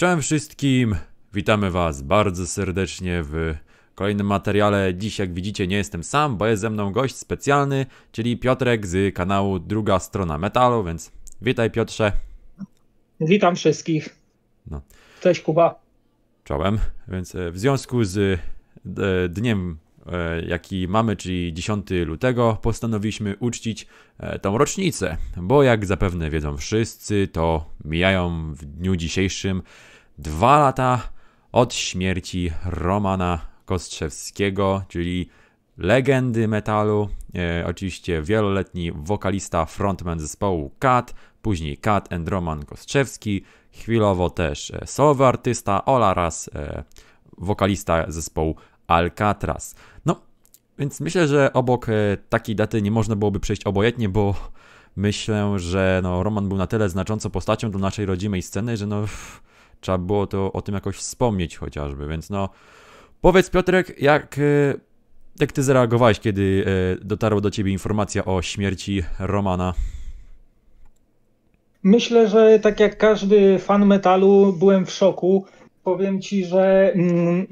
Cześć wszystkim, witamy Was bardzo serdecznie w kolejnym materiale. Dziś, jak widzicie, nie jestem sam, bo jest ze mną gość specjalny, czyli Piotrek z kanału Druga Strona Metalu, więc witaj Piotrze. Witam wszystkich. No. Cześć Kuba. Czołem, więc e, w związku z e, dniem E, jaki mamy, czyli 10 lutego, postanowiliśmy uczcić e, tą rocznicę, bo jak zapewne wiedzą wszyscy, to mijają w dniu dzisiejszym dwa lata od śmierci Romana Kostrzewskiego, czyli legendy metalu, e, oczywiście wieloletni wokalista, frontman zespołu Kat, później Kat and Roman Kostrzewski, chwilowo też solowy artysta, oraz Raz, wokalista zespołu Alcatraz. No, więc myślę, że obok e, takiej daty nie można byłoby przejść obojętnie, bo myślę, że no, Roman był na tyle znaczącą postacią do naszej rodzimej sceny, że no, pff, trzeba było to o tym jakoś wspomnieć chociażby, więc no powiedz Piotrek, jak, e, jak ty zareagowałeś, kiedy e, dotarła do ciebie informacja o śmierci Romana? Myślę, że tak jak każdy fan metalu byłem w szoku. Powiem ci, że mm,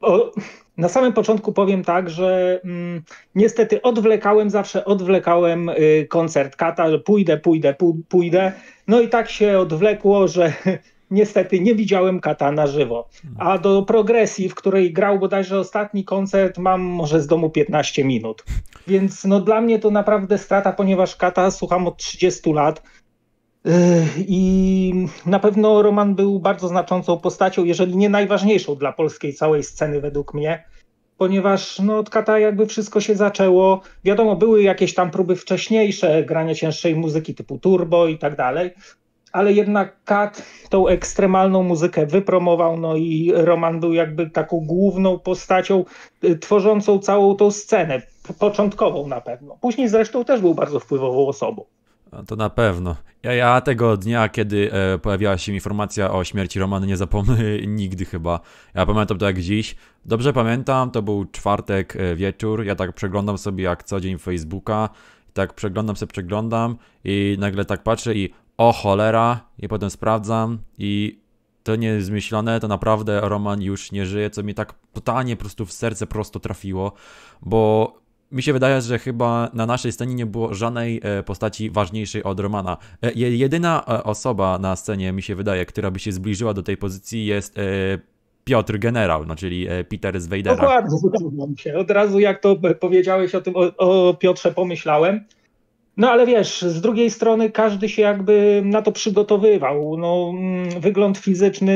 o, na samym początku powiem tak, że mm, niestety odwlekałem, zawsze odwlekałem y, koncert Kata, że pójdę, pójdę, pójdę. No i tak się odwlekło, że niestety nie widziałem Kata na żywo. A do progresji, w której grał bodajże ostatni koncert, mam może z domu 15 minut. Więc no dla mnie to naprawdę strata, ponieważ Kata słucham od 30 lat. Y, I na pewno Roman był bardzo znaczącą postacią, jeżeli nie najważniejszą dla polskiej całej sceny według mnie ponieważ no, od kata jakby wszystko się zaczęło. Wiadomo, były jakieś tam próby wcześniejsze grania cięższej muzyki typu turbo i tak dalej, ale jednak Kat tą ekstremalną muzykę wypromował, no i Roman był jakby taką główną postacią y, tworzącą całą tą scenę, początkową na pewno. Później zresztą też był bardzo wpływową osobą. To na pewno. Ja, ja tego dnia, kiedy e, pojawiła się informacja o śmierci Romany, nie zapomnę nigdy chyba. Ja pamiętam to jak dziś. Dobrze pamiętam, to był czwartek e, wieczór. Ja tak przeglądam sobie jak co dzień Facebooka. Tak przeglądam sobie, przeglądam i nagle tak patrzę i o cholera, i potem sprawdzam i to nie jest zmyślone, to naprawdę Roman już nie żyje, co mi tak totalnie po prostu w serce prosto trafiło, bo mi się wydaje, że chyba na naszej scenie nie było żadnej e, postaci ważniejszej od Romana. E, jedyna e, osoba na scenie, mi się wydaje, która by się zbliżyła do tej pozycji jest Piotr Generał, no, czyli Peter z Vadera. Dokładnie, się. Od razu jak to powiedziałeś o tym, o, o Piotrze pomyślałem. No ale wiesz, z drugiej strony każdy się jakby na to przygotowywał. No, mm, wygląd fizyczny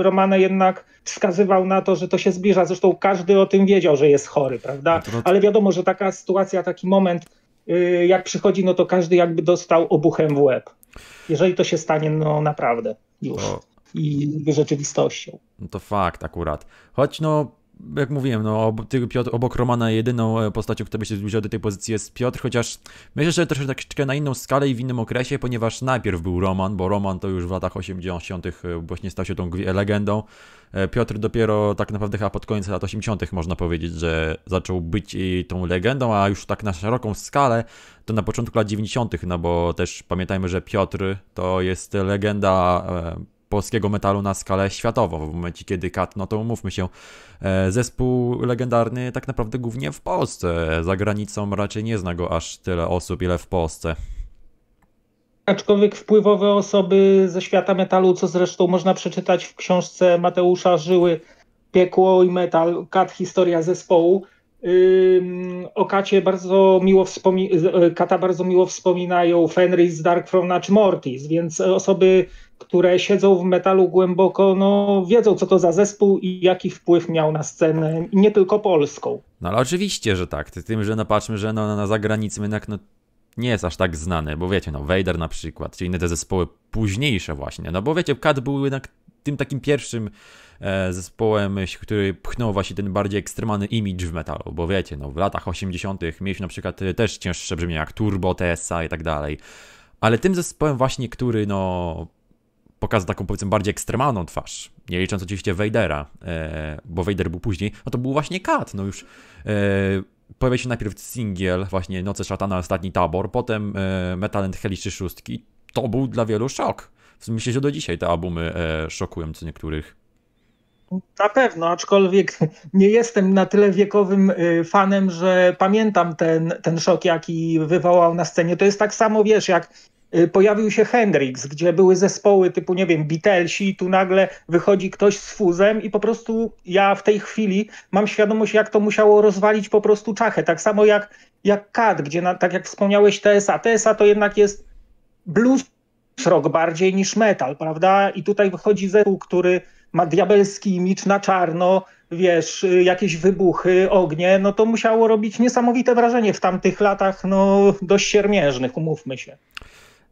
y, Romana jednak wskazywał na to, że to się zbliża. Zresztą każdy o tym wiedział, że jest chory, prawda? No no ale wiadomo, że taka sytuacja, taki moment y, jak przychodzi, no to każdy jakby dostał obuchem w łeb. Jeżeli to się stanie, no naprawdę już. i I rzeczywistością. No to fakt akurat. Choć no jak mówiłem, no, Piotr, obok Romana jedyną e, postacią, która by się zbliżała do tej pozycji jest Piotr, chociaż myślę, że troszeczkę na inną skalę i w innym okresie, ponieważ najpierw był Roman, bo Roman to już w latach 80. E, właśnie stał się tą legendą. E, Piotr dopiero tak naprawdę chyba pod koniec lat 80. można powiedzieć, że zaczął być tą legendą, a już tak na szeroką skalę to na początku lat 90., no bo też pamiętajmy, że Piotr to jest legenda polskiego metalu na skalę światową. W momencie, kiedy Kat, no to umówmy się, e, zespół legendarny tak naprawdę głównie w Polsce. Za granicą raczej nie zna go aż tyle osób, ile w Polsce. Aczkolwiek wpływowe osoby ze świata metalu, co zresztą można przeczytać w książce Mateusza Żyły Piekło i Metal, Kat Historia Zespołu, o Kacie bardzo miło, wspomi e, Kata bardzo miło wspominają Fenris, Dark czy Mortis, więc osoby, które siedzą w metalu głęboko, no, wiedzą co to za zespół i jaki wpływ miał na scenę, nie tylko polską. No ale oczywiście, że tak, tym, że no patrzmy, że no, na zagranicy jednak no, nie jest aż tak znany, bo wiecie, no Vader na przykład, czy inne te zespoły późniejsze właśnie, no bo wiecie, Kat był jednak tym takim pierwszym e, zespołem, e, który pchnął właśnie ten bardziej ekstremalny image w metalu, bo wiecie, no w latach 80. mieliśmy na przykład e, też cięższe brzmienia jak Turbo, TSA i tak dalej, ale tym zespołem właśnie, który no pokazał taką powiedzmy bardziej ekstremalną twarz, nie licząc oczywiście Vadera, bo Vader był później, no to był właśnie Kat, no już pojawił się najpierw singiel, właśnie Noce Szatana, Ostatni Tabor, potem Metal and Szóstki, to był dla wielu szok sumie że do dzisiaj te albumy e, szokują co niektórych. Na pewno, aczkolwiek nie jestem na tyle wiekowym e, fanem, że pamiętam ten, ten szok, jaki wywołał na scenie. To jest tak samo, wiesz, jak e, pojawił się Hendrix, gdzie były zespoły typu, nie wiem, Beatlesi, tu nagle wychodzi ktoś z fuzem i po prostu ja w tej chwili mam świadomość, jak to musiało rozwalić po prostu czachę. Tak samo jak, jak Kat, gdzie na, tak jak wspomniałeś TSA. TSA to jednak jest blues rock bardziej niż metal, prawda? I tutaj wychodzi zespół, który ma diabelski micz na czarno, wiesz, y, jakieś wybuchy, ognie, no to musiało robić niesamowite wrażenie w tamtych latach, no dość siermiężnych, umówmy się.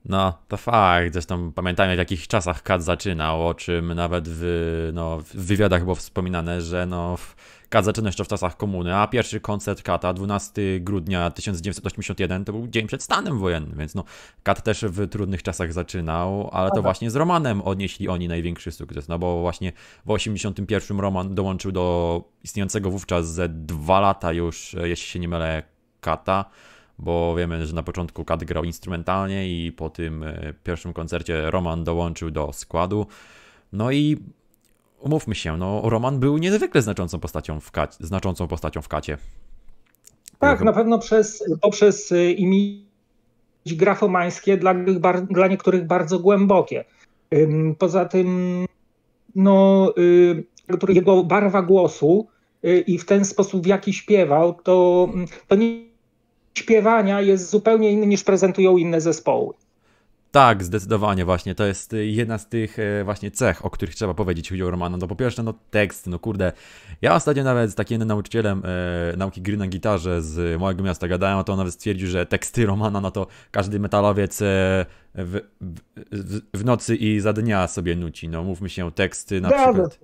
No, to fakt. Zresztą pamiętajmy, w jakich czasach Kat zaczynał, o czym nawet w, no, w wywiadach było wspominane, że no, Kat zaczyna jeszcze w czasach komuny, a pierwszy koncert Kata 12 grudnia 1981 to był dzień przed stanem wojennym, więc no Kat też w trudnych czasach zaczynał, ale to właśnie z Romanem odnieśli oni największy sukces, no bo właśnie w 81 Roman dołączył do istniejącego wówczas ze dwa lata już, e, jeśli się nie mylę, Kata, bo wiemy, że na początku Kat grał instrumentalnie i po tym e, pierwszym koncercie Roman dołączył do składu. No i umówmy się, no Roman był niezwykle znaczącą postacią w, kac- znaczącą postacią w kacie. Tak, na pewno przez, poprzez y, imię grafomańskie dla, dla niektórych bardzo głębokie. Poza tym, no, y, jego barwa głosu y, i w ten sposób, w jaki śpiewał, to, mm, to nie śpiewania jest zupełnie inny niż prezentują inne zespoły. Tak, zdecydowanie właśnie. To jest y, jedna z tych y, właśnie cech, o których trzeba powiedzieć chodzi o Romana. No po pierwsze, no tekst, no kurde. Ja ostatnio nawet z takim nauczycielem e, nauki gry na gitarze z mojego miasta gadałem, a to on nawet stwierdził, że teksty Romana, no to każdy metalowiec e, w, w, w, nocy i za dnia sobie nuci. No mówmy się, teksty na przykład...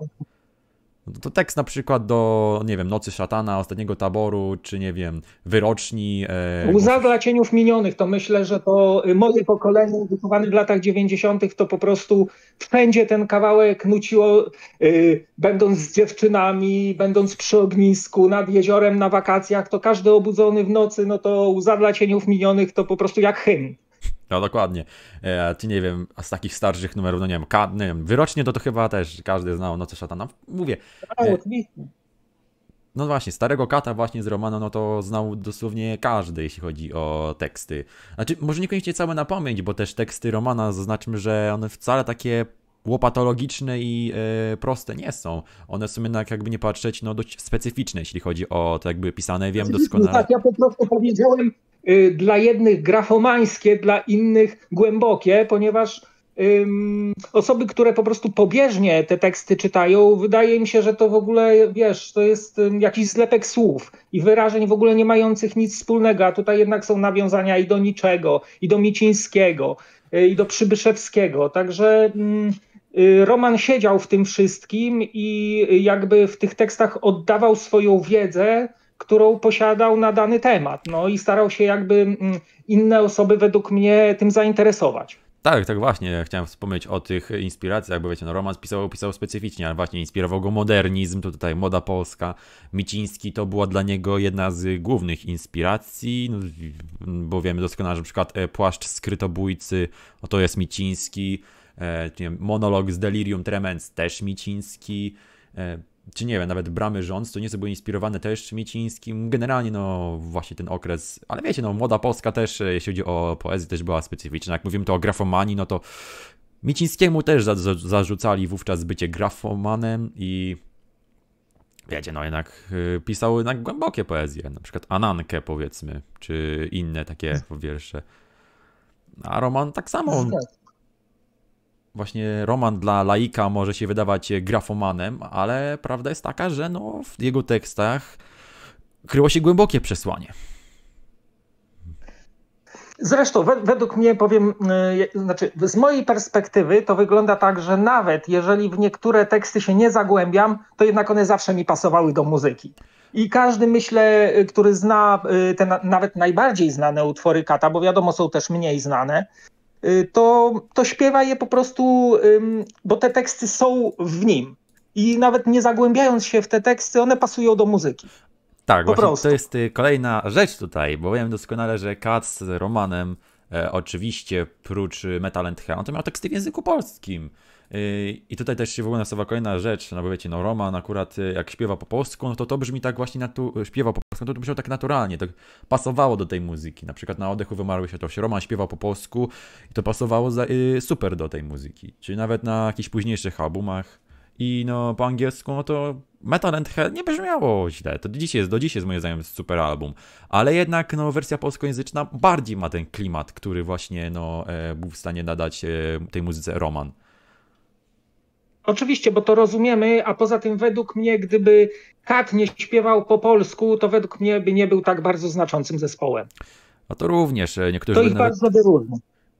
No to tekst na przykład do, nie wiem, Nocy Szatana, Ostatniego Taboru, czy nie wiem, Wyroczni. E... Łza dla cieniów minionych, to myślę, że to y, moje pokolenie wychowane w latach 90. to po prostu wszędzie ten kawałek nuciło, y, będąc z dziewczynami, będąc przy ognisku, nad jeziorem, na wakacjach, to każdy obudzony w nocy, no to Łza dla cieniów minionych to po prostu jak hymn. No dokładnie. E, czy nie wiem, z takich starszych numerów, no nie wiem, ka- no nie wiem wyrocznie to, to chyba też każdy znał Noce Szatana. No mówię. Tak, e, no właśnie, starego kata właśnie z Romana, no to znał dosłownie każdy, jeśli chodzi o teksty. Znaczy, może niekoniecznie całe na pamięć, bo też teksty Romana, zaznaczmy, że one wcale takie łopatologiczne i e, proste nie są. One są jednak, jakby nie patrzeć, no dość specyficzne, jeśli chodzi o to, jakby pisane. Wiem znaczy, doskonale. Tak, ja po prostu powiedziałem, Y, dla jednych grafomańskie, dla innych głębokie, ponieważ osoby, które po prostu pobieżnie te teksty czytają, wydaje mi się, że to w ogóle, wiesz, to jest jakiś zlepek słów i wyrażeń w ogóle nie mających nic wspólnego, a tutaj jednak są nawiązania i do niczego, i do Micińskiego, y, i do Przybyszewskiego, także... Y, Roman siedział w tym wszystkim i jakby w tych tekstach oddawał swoją wiedzę, którą posiadał na dany temat. No i starał się jakby mm, inne osoby według mnie tym zainteresować. Tak, tak właśnie. Chciałem wspomnieć o tych inspiracjach, bo wiecie, no romans pisał, pisał specyficznie, ale właśnie inspirował go modernizm, to tutaj moda polska. Miciński to była dla niego jedna z głównych inspiracji, no, bo wiemy doskonale, że na przykład e, Płaszcz Skrytobójcy, oto jest Miciński, e, monolog z Delirium Tremens też Miciński, e, czy nie wiem, nawet bramy rząd, co nieco były inspirowane też Miecińskim, generalnie no właśnie ten okres, ale wiecie, no młoda Polska też, e, jeśli chodzi o poezję, też była specyficzna, jak mówimy to o grafomanii, no to Miecińskiemu też za, za, zarzucali wówczas bycie grafomanem i wiecie, no jednak y, pisał jednak głębokie poezje, na przykład Anankę powiedzmy, czy inne takie wiersze. A Roman tak samo, tak właśnie Roman dla laika może się wydawać grafomanem, ale prawda jest taka, że no, w jego tekstach kryło się głębokie przesłanie. Zresztą, według mnie powiem, e, znaczy z mojej perspektywy to wygląda tak, że nawet jeżeli w niektóre teksty się nie zagłębiam, to jednak one zawsze mi pasowały do muzyki. I każdy, myślę, e, który zna e, te nawet najbardziej znane utwory Kata, bo wiadomo, są też mniej znane, Y, to, to śpiewa je po prostu, bo te teksty są w nim. I nawet nie zagłębiając się w te teksty, one pasują do muzyki. Tak, po prostu. to jest y, kolejna rzecz tutaj, bo wiem doskonale, że Katz z Romanem e, oczywiście prócz Metal and Hell, on to miał teksty w języku polskim. I tutaj też się w ogóle nasuwa kolejna rzecz, no bo wiecie, no Roman akurat y, jak śpiewa po polsku, no to to brzmi tak właśnie, natu- y, śpiewa po polsku, no to brzmiało tak naturalnie, tak pasowało do tej muzyki. Na przykład na Odechu Wymarły się to się Roman śpiewa po polsku i to pasowało za, y, super do tej muzyki. Czyli nawet na jakichś późniejszych albumach i no po angielsku, no to Metal and Hell nie brzmiało źle. To dziś jest, do dziś jest moim zdaniem super album. Ale jednak no, wersja polskojęzyczna bardziej ma ten klimat, który właśnie no, e, był w stanie nadać e, tej muzyce Roman. Oczywiście, bo to rozumiemy, a poza tym według mnie, gdyby Kat nie śpiewał po polsku, to według mnie by nie był tak bardzo znaczącym zespołem. A to również e, niektórzy... To ich nawet... bardzo wyróżnia.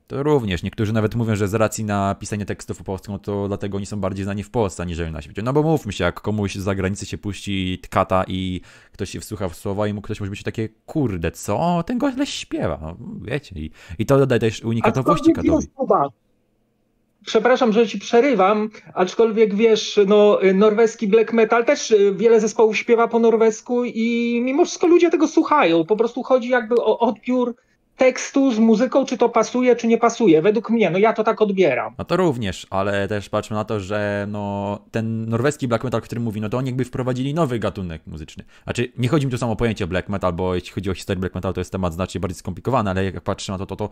To również. Niektórzy nawet mówią, że z racji na pisanie tekstów po polsku, no to dlatego oni są bardziej znani w Polsce, aniżeli na świecie. No bo mówmy się, jak komuś z zagranicy się puści tkata i ktoś się wsłucha w słowa i mu ktoś może być takie, kurde, co? Ten gość śpiewa. No, wiecie. I, I to dodaje też unikatowości Przepraszam, że ci przerywam, aczkolwiek wiesz, no, norweski black metal też y, wiele zespołów śpiewa po norwesku i mimo wszystko ludzie tego słuchają. Po prostu chodzi jakby o odbiór tekstu z muzyką, czy to pasuje, czy nie pasuje. Według mnie, no ja to tak odbieram. No to również, ale też patrzmy na to, że no, ten norweski black metal, o którym mówi, no to oni jakby wprowadzili nowy gatunek muzyczny. Znaczy, nie chodzi mi tu samo o pojęcie black metal, bo jeśli chodzi o historię black metal, to jest temat znacznie bardziej skomplikowany, ale jak patrzę na to, to, to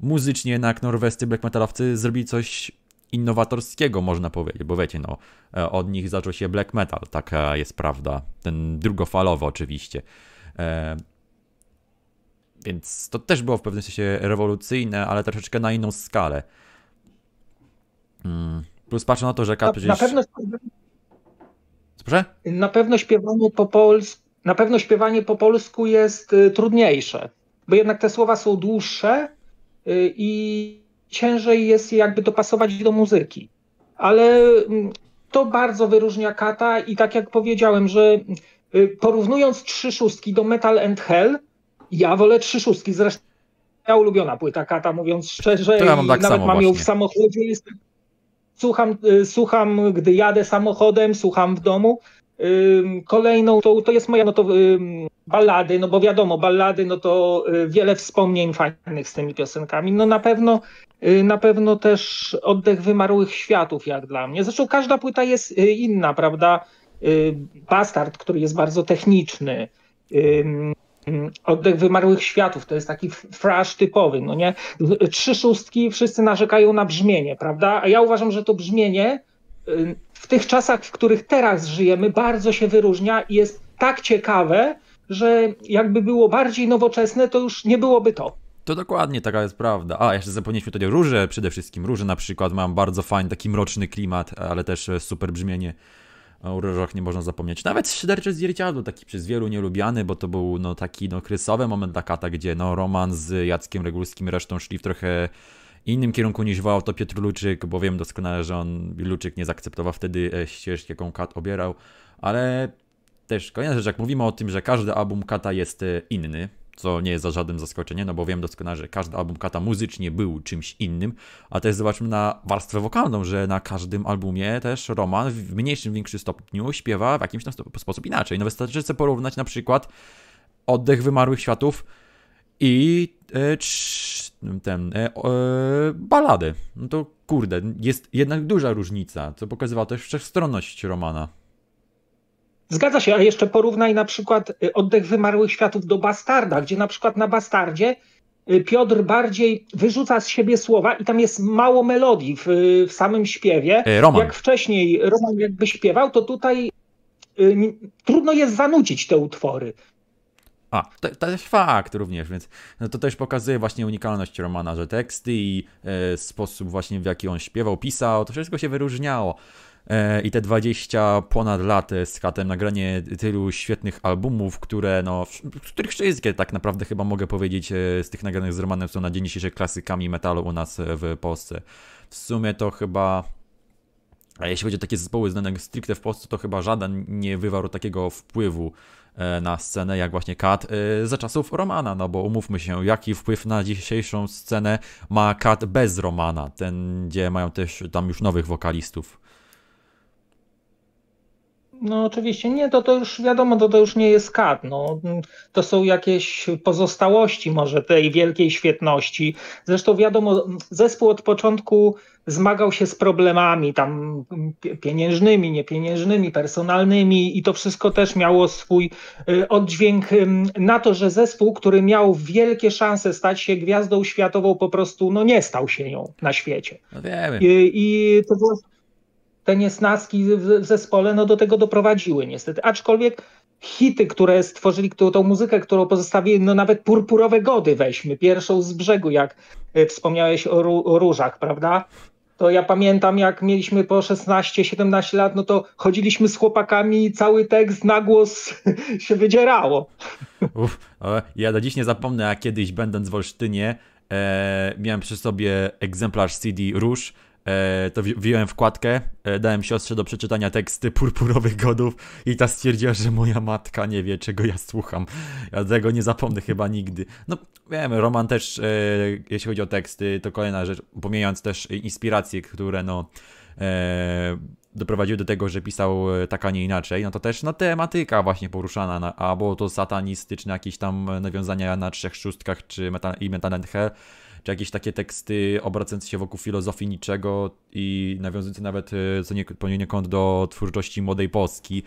muzycznie jednak norwescy black metalowcy zrobili coś innowatorskiego, można powiedzieć, bo wiecie, no, e, od nich zaczął się black metal, taka jest prawda, ten drugofalowy oczywiście. E, więc to też było w pewnym sensie rewolucyjne, ale troszeczkę na inną skalę. Mm. Plus patrzę na to, że Kat przecież... Na pewno... Proszę? Na pewno śpiewanie po polsku na pewno śpiewanie po polsku jest y, trudniejsze, bo jednak te słowa są dłuższe y, i ciężej jest je jakby dopasować do muzyki. Ale mm, to bardzo wyróżnia kata i tak jak powiedziałem, że y, porównując trzy szóstki do Metal and Hell, ja wolę trzy szóstki, zresztą ja ulubiona płyta Kata, mówiąc szczerze. ja mam tak nawet mam właśnie. ją w samochodzie. słucham, y, słucham, gdy jadę samochodem, słucham w domu. Kolejną to, to jest moja, no to ballady, no bo wiadomo, ballady, no to y, wiele wspomnień fajnych z tymi piosenkami. No na pewno, y, na pewno też oddech wymarłych światów, jak dla mnie. Zresztą każda płyta jest inna, prawda? Bastard, który jest bardzo techniczny. Mm, oddech wymarłych światów, to jest taki frasz typowy, no nie? Trzy szóstki, wszyscy narzekają na brzmienie, prawda? A ja uważam, że to brzmienie w tych czasach, w których teraz żyjemy, bardzo się wyróżnia i jest tak ciekawe, że jakby było bardziej nowoczesne, to już nie byłoby to. To dokładnie, taka jest prawda. A, jeszcze zapomnieliśmy tutaj róże przede wszystkim. Róże na przykład mam bardzo fajny, taki mroczny klimat, ale też super brzmienie o różach nie można zapomnieć. Nawet Szydercze Zwierciadło, taki przez wielu nielubiany, bo to był no, taki no, krysowy moment dla Kata, gdzie no, Roman z Jackiem Regulskim resztą szli w trochę innym kierunku niż wołał to Piotr Luczyk, bo wiem doskonale, że on, Luczyk nie zaakceptował wtedy e, ścieżki, jaką Kat obierał, ale też kolejna rzecz, jak mówimy o tym, że każdy album Kata jest e, inny, co nie jest za żadnym zaskoczeniem, no bo wiem doskonale, że każdy album Kata muzycznie był czymś innym, a też zobaczmy na warstwę wokalną, że na każdym albumie też Roman w mniejszym, większym stopniu śpiewa w jakimś tam sposób inaczej. No wystarczy sobie porównać na przykład Oddech Wymarłych Światów i e, cz, ten, e, e, balady. No to kurde, jest jednak duża różnica, co pokazywa też wszechstronność Romana. Zgadza się, ale jeszcze porównaj na przykład y, oddech wymarłych światów do Bastarda, gdzie na przykład na Bastardzie y, Piotr bardziej wyrzuca z siebie słowa i tam jest mało melodii w, w samym śpiewie. Y, Roman. Jak wcześniej Roman jakby śpiewał, to tutaj y, trudno jest zanucić te utwory. A, to, to jest fakt również, więc no to też pokazuje właśnie unikalność Romana, że teksty i y, sposób właśnie w jaki on śpiewał, pisał, to wszystko się wyróżniało. E, i te 20 ponad lat e, z Katem, nagranie tylu świetnych albumów, które no, których wszystkie tak naprawdę chyba mogę powiedzieć e, z tych nagranych z Romanem są na dzień dzisiejszy klasykami metalu u nas w Polsce. W sumie to chyba a jeśli chodzi o takie zespoły znane stricte w Polsce, to chyba żaden nie wywarł takiego wpływu na scenę jak właśnie Kat za czasów Romana, no bo umówmy się, jaki wpływ na dzisiejszą scenę ma Kat bez Romana, ten, gdzie mają też tam już nowych wokalistów. No oczywiście nie, to, to już wiadomo, to, to już nie jest kat. No, to są jakieś pozostałości może tej wielkiej świetności. Zresztą wiadomo, zespół od początku zmagał się z problemami tam pieniężnymi, niepieniężnymi, personalnymi i to wszystko też miało swój y, oddźwięk na to, że zespół, który miał wielkie szanse stać się gwiazdą światową, po prostu no nie stał się nią na świecie. No wiemy. I, y, i to było te niesnaski w, zespole no, do tego doprowadziły niestety. Aczkolwiek hity, które stworzyli, którą, tą muzykę, którą pozostawili, no nawet Purpurowe Gody weźmy, pierwszą z brzegu, jak y, wspomniałeś o, o różach, prawda? to ja pamiętam, jak mieliśmy po 16-17 lat, no to chodziliśmy z chłopakami i cały tekst na głos się wydzierało. Uf, ja do dziś nie zapomnę, a kiedyś będąc w Olsztynie e, miałem przy sobie egzemplarz CD Róż, E, to wziąłem wkładkę, e, dałem siostrze do przeczytania teksty purpurowych godów i ta stwierdziła, że moja matka nie wie, czego ja słucham. Ja tego nie zapomnę chyba nigdy. No wiem, Roman też, e, jeśli chodzi o teksty, to kolejna rzecz, pomijając też inspiracje, które no doprowadziły do tego, że pisał tak, a nie inaczej, no to też no, tematyka właśnie poruszana, albo to satanistyczne jakieś tam nawiązania na Trzech Szóstkach czy meta, i Metal and Hell, czy jakieś takie teksty obracające się wokół filozofii niczego i nawiązujące nawet e, co nie, poniekąd do twórczości młodej Polski.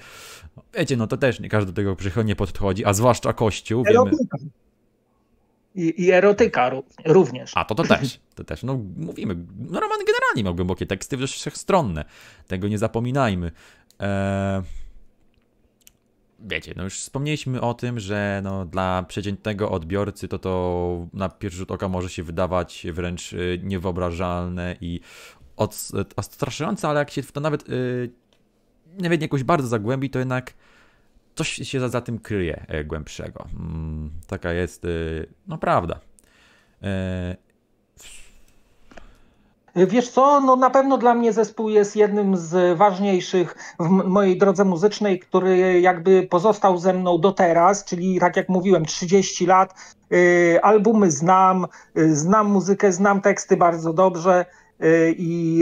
Wiecie, no to też nie każdy do tego przychylnie podchodzi, a zwłaszcza Kościół. Erotyka. Wiemy... I, I, erotyka również. A to to też, to też. No mówimy, no Roman generalnie miał głębokie teksty, wszechstronne. Tego nie zapominajmy. Eee wiecie, no już wspomnieliśmy o tym, że no dla przeciętnego odbiorcy to to na pierwszy rzut oka może się wydawać wręcz y, niewyobrażalne i odstraszające, ale jak się w to nawet, nie y, nawet jakoś bardzo zagłębi, to jednak coś się za, za tym kryje y, głębszego. Mm, taka jest, no prawda. Y, wiesz co, no na pewno dla mnie zespół jest jednym z ważniejszych w mojej drodze muzycznej, który jakby pozostał ze mną do teraz, czyli tak jak mówiłem, 30 lat. Y, albumy znam, y, znam muzykę, znam teksty bardzo dobrze. I,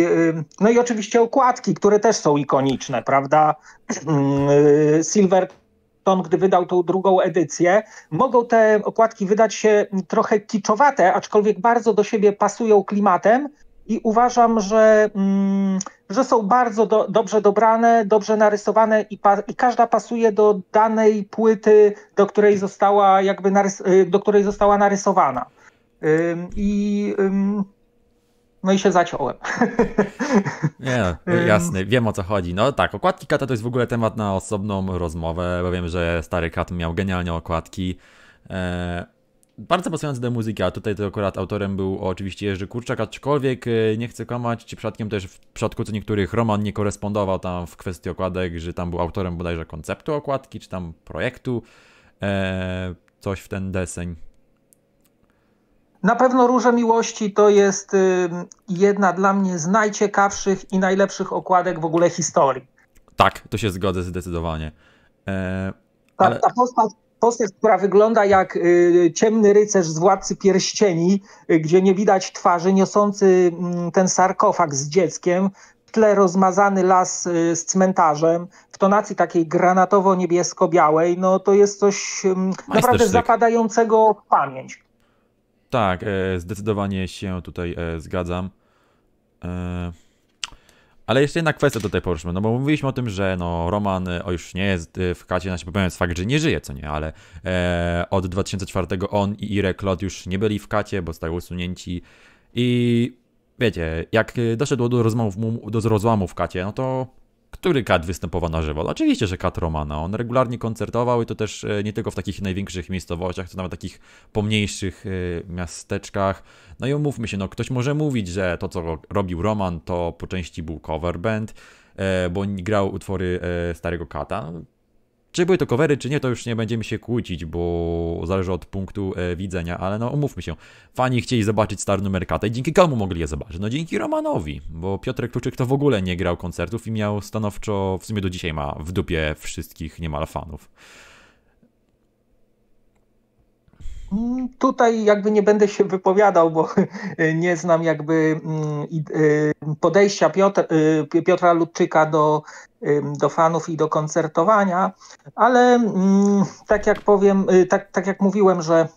no i oczywiście okładki, które też są ikoniczne, prawda? Silver Ton, gdy wydał tą drugą edycję. Mogą te okładki wydać się trochę kiczowate, aczkolwiek bardzo do siebie pasują klimatem i uważam, że, mm, że są bardzo do, dobrze dobrane, dobrze narysowane i, pa, i, każda pasuje do danej płyty, do której została jakby narys, y, do której została narysowana. I no i się zaciąłem. Nie, no, jasne, wiem o co chodzi. No tak, okładki kata to jest w ogóle temat na osobną rozmowę, bo wiem, że stary kat miał genialne okładki. E, bardzo pasujące do muzyki, a tutaj to akurat autorem był oczywiście Jerzy Kurczak, aczkolwiek e, nie chcę kłamać, czy przypadkiem też w przypadku co niektórych Roman nie korespondował tam w kwestii okładek, że tam był autorem bodajże konceptu okładki, czy tam projektu, e, coś w ten deseń. Na pewno Róże Miłości to jest y, jedna dla mnie z najciekawszych i najlepszych okładek w ogóle historii. Tak, to się zgodzę zdecydowanie. E, ta, ale... ta, postać, postać, która wygląda jak y, ciemny rycerz z Władcy Pierścieni, y, gdzie nie widać twarzy, niosący mm, ten sarkofag z dzieckiem, w tle rozmazany las y, z cmentarzem, w tonacji takiej granatowo-niebiesko-białej, no to jest coś mm, naprawdę zapadającego w pamięć. Tak, e, zdecydowanie się tutaj e, zgadzam. E, ale jeszcze jedna kwestia tutaj poruszmy, no bo mówiliśmy o tym, że no Roman e, o już nie jest e, w kacie, znaczy pomijając fakt, że nie żyje, co nie, ale e, od 2004 on i Irek Lot już nie byli w kacie, bo zostały usunięci i wiecie, jak e, doszedło do rozłamów, do rozłamu w kacie, no to który Kat występował na żywo. No, oczywiście, że Kat Romana. On regularnie koncertował i to też e, nie tylko w takich największych miejscowościach, to nawet w takich pomniejszych e, miasteczkach. No i umówmy się, no ktoś może mówić, że to co robił Roman to po części był cover band, e, bo grał utwory starego Kata. No, czy były to covery, czy nie, to już nie będziemy się kłócić, bo zależy od punktu e, widzenia, ale no umówmy się. Fani chcieli zobaczyć star numer Kata i dzięki komu mogli je zobaczyć? No dzięki Romanowi, bo Piotr Kluczyk to w ogóle nie grał koncertów i miał stanowczo, w sumie do dzisiaj ma w dupie wszystkich niemal fanów. Tutaj jakby nie będę się wypowiadał, bo nie znam jakby mm, y, podejścia Piotr, y, Piotra Ludczyka do, do fanów i do koncertowania, ale mm, tak jak powiem, y, tak, tak jak mówiłem, że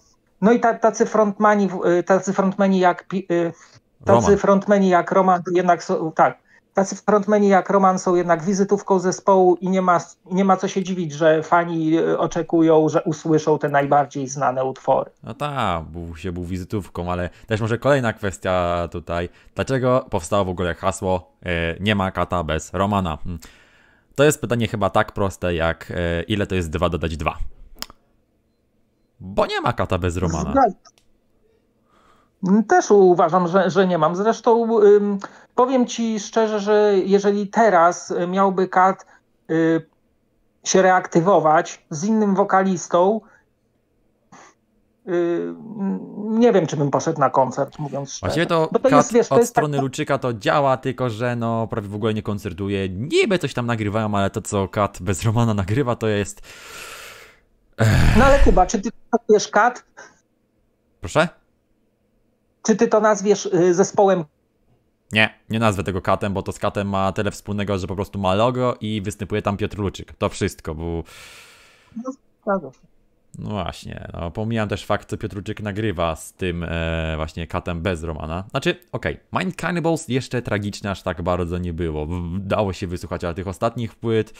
no i tacy frontmani, tacy frontmani jak tacy Roman. frontmeni jak Roman jednak są, tak, tacy frontmeni jak Roman są jednak wizytówką zespołu i nie ma, nie ma co się dziwić, że fani e, oczekują, że usłyszą te najbardziej znane utwory. No tak, był się był wizytówką, ale też może kolejna kwestia tutaj. Dlaczego powstało w ogóle hasło e, nie ma kata bez Romana? Hm. To jest pytanie chyba tak proste jak e, ile to jest 2 dodać 2? Bo nie ma kata bez Romana. Zgadza. Też uważam, że, że nie mam. Zresztą powiem ci szczerze, że jeżeli teraz miałby Kat y, się reaktywować z innym wokalistą, y, nie wiem, czy bym poszedł na koncert, mówiąc szczerze. Właściwie to, to kat, jest, wiesz, to od tak, strony tak... Luczyka to działa, tylko że no prawie w ogóle nie koncertuje. Niby coś tam nagrywają, ale to, co Kat bez Romana nagrywa, to jest... Ech. No ale Kuba, czy ty traktujesz Kat? Proszę? Czy ty to nazwiesz y, zespołem nie, nie nazwę tego katem, bo to z katem ma tyle wspólnego, że po prostu ma logo i występuje tam Piotr Luczyk. To wszystko, bo... No, no właśnie, no, pomijam też fakt, co Piotr Luczyk nagrywa z tym e, właśnie katem bez Romana. Znaczy, okej, okay, Mind Cannibals jeszcze tragiczne aż tak bardzo nie było. Dało się wysłuchać, ale tych ostatnich płyt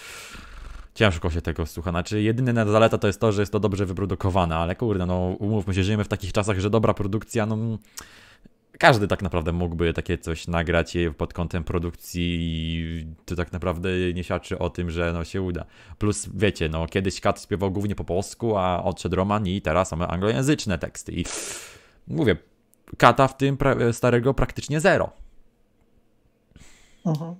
ciężko się tego słucha. Znaczy, jedyna zaleta to jest to, że jest to dobrze wyprodukowane, ale kurde, no umówmy się, żyjemy w takich czasach, że dobra produkcja, no mm, każdy tak naprawdę mógłby takie coś nagrać pod kątem produkcji i to tak naprawdę nie świadczy o tym, że no się uda. Plus wiecie, no kiedyś Kat śpiewał głównie po polsku, a odszedł Roman i teraz mamy anglojęzyczne teksty i mówię, Kata w tym pra starego praktycznie zero. Mhm.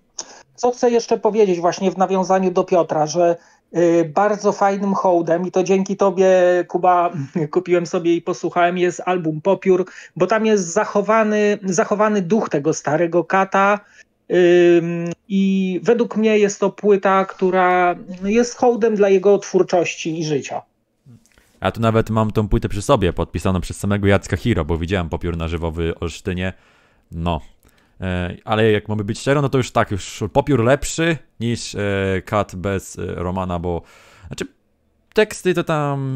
Co chcę jeszcze powiedzieć właśnie w nawiązaniu do Piotra, że y, bardzo fajnym hołdem i to dzięki tobie Kuba kupiłem sobie i posłuchałem jest album Popiór, bo tam jest zachowany, zachowany duch tego starego kata i według mnie jest to płyta, która no, jest hołdem dla jego twórczości i życia. Ja tu nawet mam tą płytę przy sobie, podpisaną przez samego Jacka Hiro, bo widziałem Popiór na żywo w Olsztynie. No, E, ale jak mamy być szczero, no to już tak, już popiór lepszy niż e, kat bez e, Romana, bo teksty to tam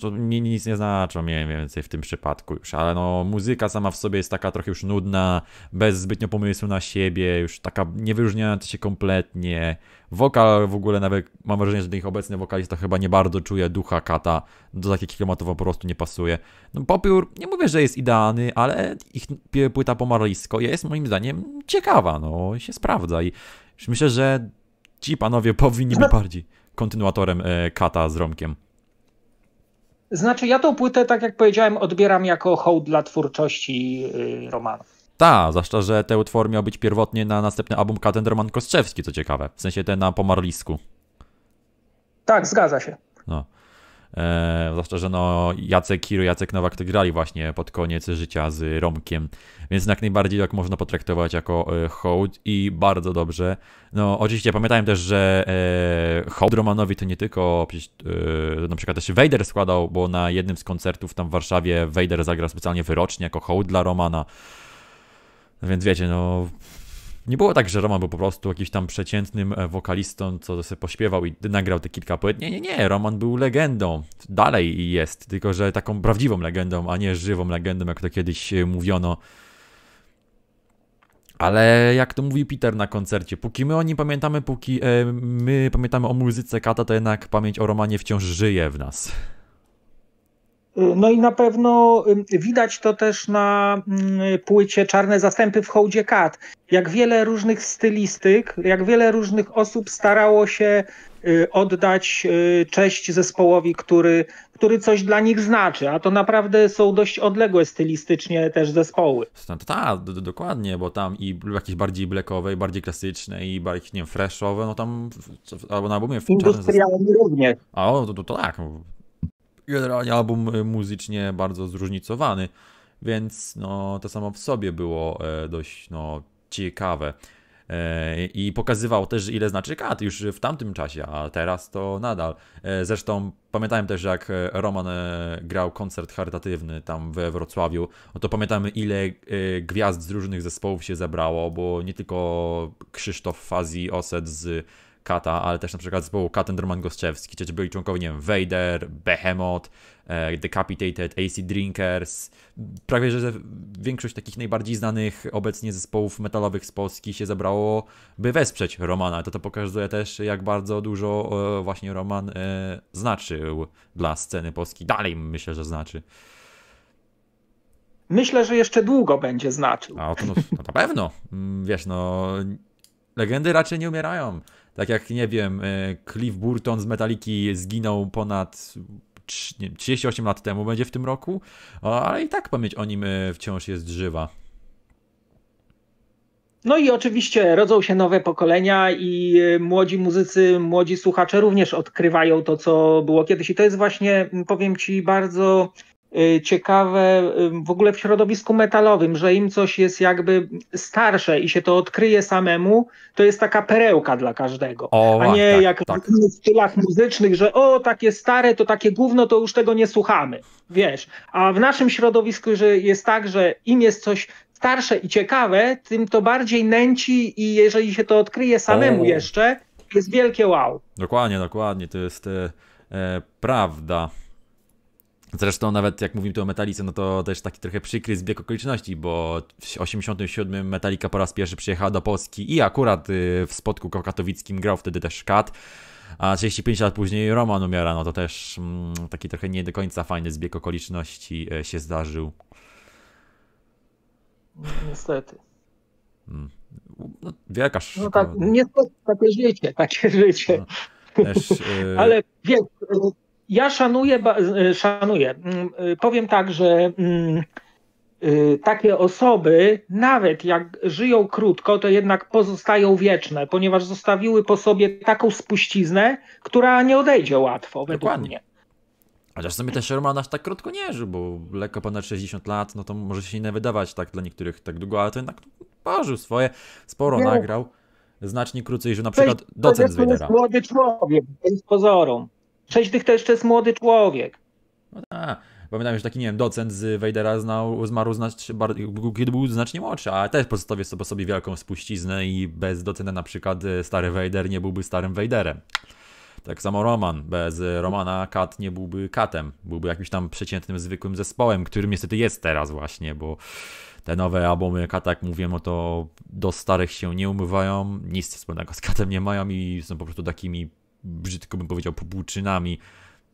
to nic nie znaczą mniej więcej w tym przypadku już, ale no muzyka sama w sobie jest taka trochę już nudna, bez zbytnio pomysłu na siebie, już taka niewyróżniająca się kompletnie. Wokal w ogóle nawet, mam wrażenie, że ich obecny wokalista chyba nie bardzo czuje ducha kata, do takich klimatów po prostu nie pasuje. No popiór, nie mówię, że jest idealny, ale ich płyta Pomarisko jest moim zdaniem ciekawa, no się sprawdza i myślę, że ci panowie powinni być bardziej kontynuatorem e, Kata z Romkiem? Znaczy, ja tą płytę, tak jak powiedziałem, odbieram jako hołd dla twórczości y, Romana. Ta, zwłaszcza, że ten utwór miał być pierwotnie na następny album Katen Roman Kostrzewski, co ciekawe. W sensie ten na Pomarlisku. Tak, zgadza się. No. E, zwłaszcza, że no Jacek Kiro, Jacek Nowak to grali właśnie pod koniec życia z Romkiem, więc jak najbardziej jak można potraktować jako e, hołd i bardzo dobrze. No oczywiście pamiętałem też, że e, hołd Romanowi to nie tylko przecież, e, na przykład też Vader składał, bo na jednym z koncertów tam w Warszawie Vader zagrał specjalnie wyrocznie jako hołd dla Romana. Więc wiecie, no nie było tak, że Roman był po prostu jakimś tam przeciętnym e, wokalistą, co sobie pośpiewał i nagrał te kilka płyt. Nie, nie, nie, Roman był legendą. Dalej jest, tylko że taką prawdziwą legendą, a nie żywą legendą, jak to kiedyś e, mówiono. Ale jak to mówi Peter na koncercie, póki my o nim pamiętamy, póki e, my pamiętamy o muzyce Kata, to jednak pamięć o Romanie wciąż żyje w nas. No i na pewno widać to też na mm, płycie Czarne Zastępy w hołdzie kat. Jak wiele różnych stylistyk, jak wiele różnych osób starało się y, oddać y, cześć zespołowi, który, który coś dla nich znaczy, a to naprawdę są dość odległe stylistycznie też zespoły. Tak, dokładnie, bo tam i jakieś bardziej blackowe, i bardziej klasyczne, i bardziej, nie wiem, freshowe, no tam, albo na albumie... Industrialnie również. A, o, to, to, to tak, generalnie album e, muzycznie bardzo zróżnicowany, więc no, to samo w sobie było e, dość no, ciekawe. E, I pokazywał też, ile znaczy kat już w tamtym czasie, a teraz to nadal. Zresztą pamiętałem też, jak Roman grał koncert charytatywny tam we Wrocławiu, no to pamiętamy, ile gwiazd z różnych zespołów się zebrało, bo nie tylko Krzysztof Fazi Oset z Kata, ale też na przykład zespołu Katen Roman Goszczewski, gdzie byli członkowie, nie wiem, Vader, Behemoth, e, Decapitated, AC Drinkers. Prawie, że większość takich najbardziej znanych obecnie zespołów metalowych z Polski się zebrało, by wesprzeć Romana. To to pokazuje też, jak bardzo dużo e, właśnie Roman e, znaczył dla sceny polskiej. Dalej myślę, że znaczy. Myślę, że jeszcze długo będzie znaczył. A no, no, na pewno. Mm, wiesz, no legendy raczej nie umierają. Tak jak, nie wiem, e, Cliff Burton z Metaliki zginął ponad 38 lat temu, będzie w tym roku, ale i tak pamięć o nim e, wciąż jest żywa. No i oczywiście rodzą się nowe pokolenia i e, młodzi muzycy, młodzi słuchacze również odkrywają to, co było kiedyś. I to jest właśnie, powiem Ci, bardzo Y, ciekawe y, w ogóle w środowisku metalowym, że im coś jest jakby starsze i się to odkryje samemu, to jest taka perełka dla każdego. O, a nie tak, jak tak. w stylach muzycznych, że o, takie stare, to takie gówno, to już tego nie słuchamy. Wiesz, a w naszym środowisku że jest tak, że im jest coś starsze i ciekawe, tym to bardziej nęci i jeżeli się to odkryje samemu o. jeszcze, jest wielkie wow. Dokładnie, dokładnie, to jest e, e prawda. Zresztą nawet jak mówimy tu o Metalice, no to też taki trochę przykry zbieg okoliczności, bo w 87 Metalika po raz pierwszy przyjechała do Polski i akurat y, w spotku katowickim grał wtedy też Kat, a 35 lat później Roman umiera, no to też mm, taki trochę nie do końca fajny zbieg okoliczności e, się zdarzył. Niestety. Hmm. No, wielka No tak, nie, takie życie, takie życie. No, też, yy... Ale wiesz, ja szanuję, y, szanuję. Mm, y, powiem tak, że mm, y, takie osoby, nawet jak żyją krótko, to jednak pozostają wieczne, ponieważ zostawiły po sobie taką spuściznę, która nie odejdzie łatwo. Dokładnie. Mnie. Chociaż sobie ten też aż tak krótko nie żył, bo lekko ponad 60 lat, no to może się nie wydawać tak dla niektórych tak długo, ale to jednak parzył swoje, sporo nie. nagrał, znacznie krócej że na przykład Cześć, docent z jest młody człowiek, z pozorom. Przecież tych to jeszcze jest młody człowiek. No tak. Pamiętam, że taki, nie wiem, docent z Wejdera znał, zmarł, znać, kiedy był znacznie młodszy, a też pozostawię sobie, sobie wielką spuściznę i bez docenta na przykład e, stary Wejder nie byłby starym Wejderem. Tak samo Roman. Bez e, Romana Kat nie byłby Katem. Byłby jakimś tam przeciętnym, zwykłym zespołem, którym niestety jest teraz właśnie, bo te nowe albumy Kata, jak mówiłem, no to do starych się nie umywają, nic wspólnego z Katem nie mają i są po prostu takimi brzydko bym powiedział, pobłuczynami.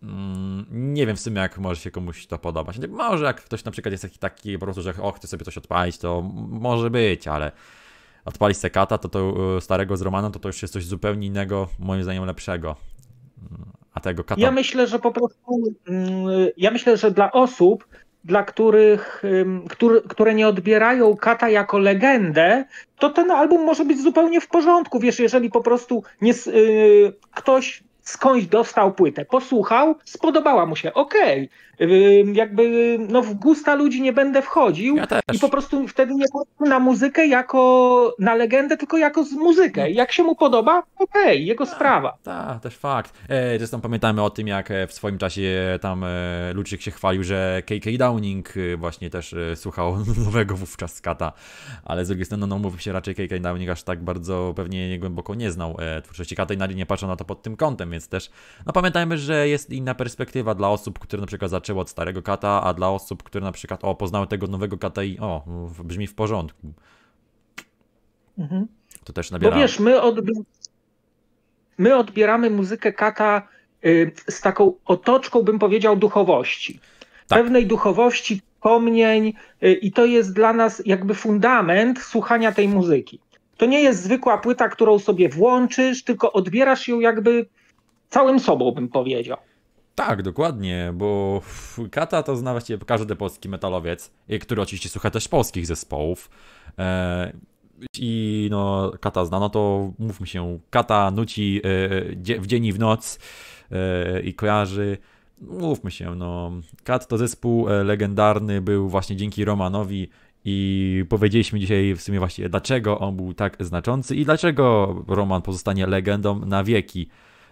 Mm, nie wiem w sumie, jak może się komuś to podobać. Znaczy, może jak ktoś na przykład jest taki, taki po prostu, że o, chce sobie coś odpalić, to może być, ale odpalić sekata, to, to e, starego z Romaną, to to już jest coś zupełnie innego, moim zdaniem lepszego. Mm, a tego kata... Ja myślę, że po prostu, mm, ja myślę, że dla osób, dla których, który, które nie odbierają Kata jako legendę, to ten album może być zupełnie w porządku. Wiesz, jeżeli po prostu nie, y, ktoś skądś dostał płytę, posłuchał, spodobała mu się, okej, okay. jakby no w gusta ludzi nie będę wchodził ja i po prostu wtedy nie patrzył na muzykę jako na legendę, tylko jako z muzykę. No. Jak się mu podoba, okej, okay, jego ta, sprawa. Tak, też fakt. E, zresztą pamiętamy o tym, jak e, w swoim czasie e, tam e, Luczyk się chwalił, że KK Downing e, właśnie też e, słuchał nowego wówczas skata, ale z drugiej strony, no, no mówi się raczej KK Downing aż tak bardzo pewnie głęboko nie znał e, twórczości Kata no, i nie patrzył na to pod tym kątem, więc więc też, no pamiętajmy, że jest inna perspektywa dla osób, które na przykład zaczęły od starego kata, a dla osób, które na przykład, o, poznały tego nowego kata i o, brzmi w porządku. Mhm. To też nabiera... Bo wiesz, my, odbi my odbieramy muzykę kata y, z taką otoczką, bym powiedział, duchowości. Tak. Pewnej duchowości, wspomnień y, i to jest dla nas jakby fundament słuchania tej muzyki. To nie jest zwykła płyta, którą sobie włączysz, tylko odbierasz ją jakby całym sobą bym powiedział. Tak, dokładnie, bo Kata to zna właściwie każdy polski metalowiec, który oczywiście słucha też polskich zespołów. E, I no, Kata zna, no to mówmy się, Kata nuci e, w dzień i w noc e, i kojarzy mówmy się, no, Kat to zespół legendarny, był właśnie dzięki Romanowi i powiedzieliśmy dzisiaj w sumie właśnie dlaczego on był tak znaczący i dlaczego Roman pozostanie legendą na wieki.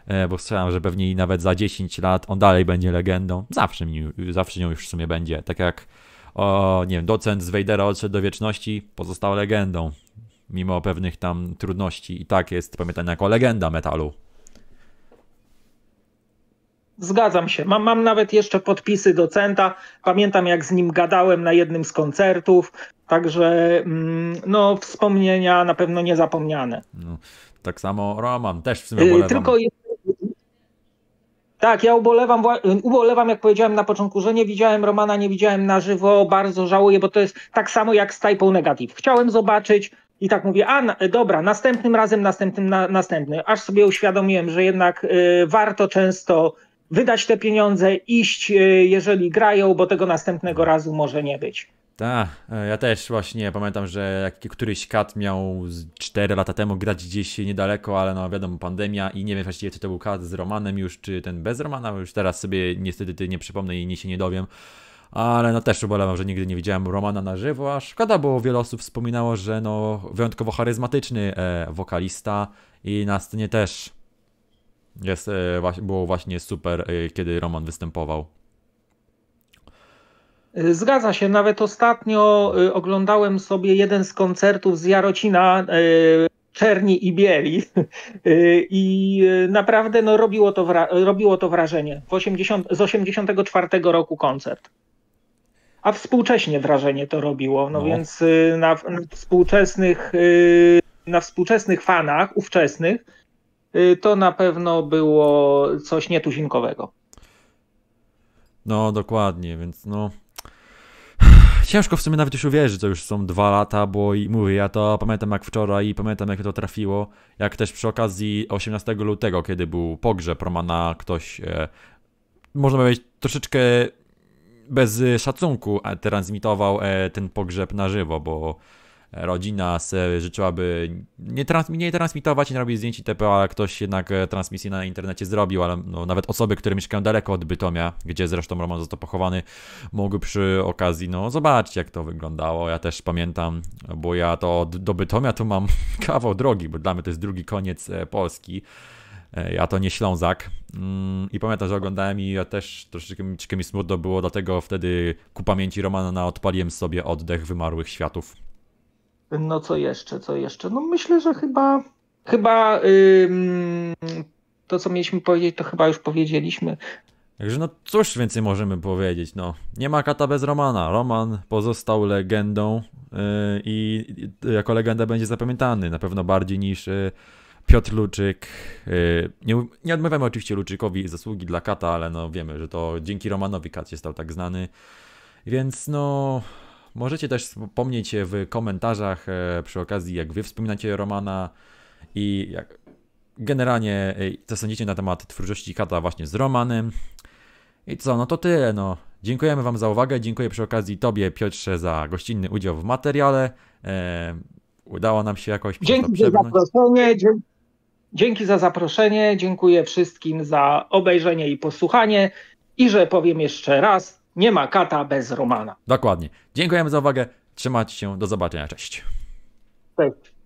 E, bo strzelam, że pewnie nawet za 10 lat on dalej będzie legendą. Zawsze, zawsze nią już w sumie będzie. Tak jak, o, nie wiem, docent z Vadera odszedł do wieczności, pozostał legendą. Mimo pewnych tam trudności i tak jest pamiętany jako legenda metalu. Zgadzam się. Mam, mam nawet jeszcze podpisy docenta. Pamiętam, jak z nim gadałem na jednym z koncertów. Także mm, no, wspomnienia na pewno niezapomniane. No, tak samo Roman też w sumie yy, Tylko tak, ja ubolewam, y, ubolewam, jak powiedziałem na początku, że nie widziałem Romana, nie widziałem na żywo, bardzo żałuję, bo to jest tak samo jak z Typą Negative. Chciałem zobaczyć i tak mówię, a na, dobra, następnym razem, następnym, na, następny. Aż sobie uświadomiłem, że jednak y, warto często wydać te pieniądze, iść, y, jeżeli grają, bo tego następnego razu może nie być. Tak, e, ja też właśnie pamiętam, że któryś kat miał 4 lata temu grać gdzieś niedaleko, ale no wiadomo, pandemia i nie wiem właściwie czy to był kat z Romanem już, czy ten bez Romana, już teraz sobie niestety nie przypomnę i nie się nie dowiem. Ale no też ubolewam, że nigdy nie widziałem Romana na żywo, a szkoda, bo wiele osób wspominało, że no wyjątkowo charyzmatyczny e, wokalista i na scenie też jest, e, było właśnie super, e, kiedy Roman występował. Y, zgadza się, nawet ostatnio y, oglądałem sobie jeden z koncertów z Jarocina y, Czerni i Bieli i naprawdę no, robiło, to robiło to wrażenie. 80, z 84 roku koncert. A współcześnie wrażenie to robiło, no, no. więc na, na, współczesnych, na współczesnych fanach, ówczesnych, to na pewno było coś nietuzinkowego. No, dokładnie, więc no, ciężko w sumie nawet już uwierzyć, to już są dwa lata, bo i mówię, ja to pamiętam jak wczoraj i pamiętam jak to trafiło, jak też przy okazji 18 lutego, kiedy był pogrzeb Romana, ktoś, e, można powiedzieć, troszeczkę bez szacunku transmitował e, ten pogrzeb na żywo, bo rodzina życzyłaby nie, trans, nie transmitować, nie robić zdjęć itp., ale ktoś jednak e, transmisję na internecie zrobił, ale no, nawet osoby, które mieszkają daleko od Bytomia, gdzie zresztą Roman został pochowany, mogły przy okazji no, zobaczyć, jak to wyglądało. Ja też pamiętam, bo ja to do Bytomia tu mam kawał drogi, bo dla mnie to jest drugi koniec e, Polski. E, ja to nie Ślązak. Mm, I pamiętam, że oglądałem i ja też troszeczkę mi smutno było, dlatego wtedy ku pamięci Romana na odpaliłem sobie oddech wymarłych światów. No co jeszcze, co jeszcze? No myślę, że chyba, chyba ym, to, co mieliśmy powiedzieć, to chyba już powiedzieliśmy. Także no cóż więcej możemy powiedzieć, no. Nie ma kata bez Romana. Roman pozostał legendą yy, i jako legenda będzie zapamiętany na pewno bardziej niż yy, Piotr Luczyk. Yy, nie, nie odmawiamy oczywiście Luczykowi zasługi dla kata, ale no wiemy, że to dzięki Romanowi kat się stał tak znany. Więc no Możecie też wspomnieć w komentarzach e, przy okazji, jak wy wspominacie Romana i jak generalnie e, co sądzicie na temat twórczości Kata właśnie z Romanem. I co, no to tyle, no. Dziękujemy Wam za uwagę, dziękuję przy okazji Tobie Piotrze za gościnny udział w materiale. E, udało nam się jakoś Dzięki za zaproszenie, dzięki za zaproszenie, dziękuję wszystkim za obejrzenie i posłuchanie i że powiem jeszcze raz, nie ma kata bez Romana. Dokładnie. Dziękujemy za uwagę. Trzymajcie się. Do zobaczenia. Cześć. Cześć.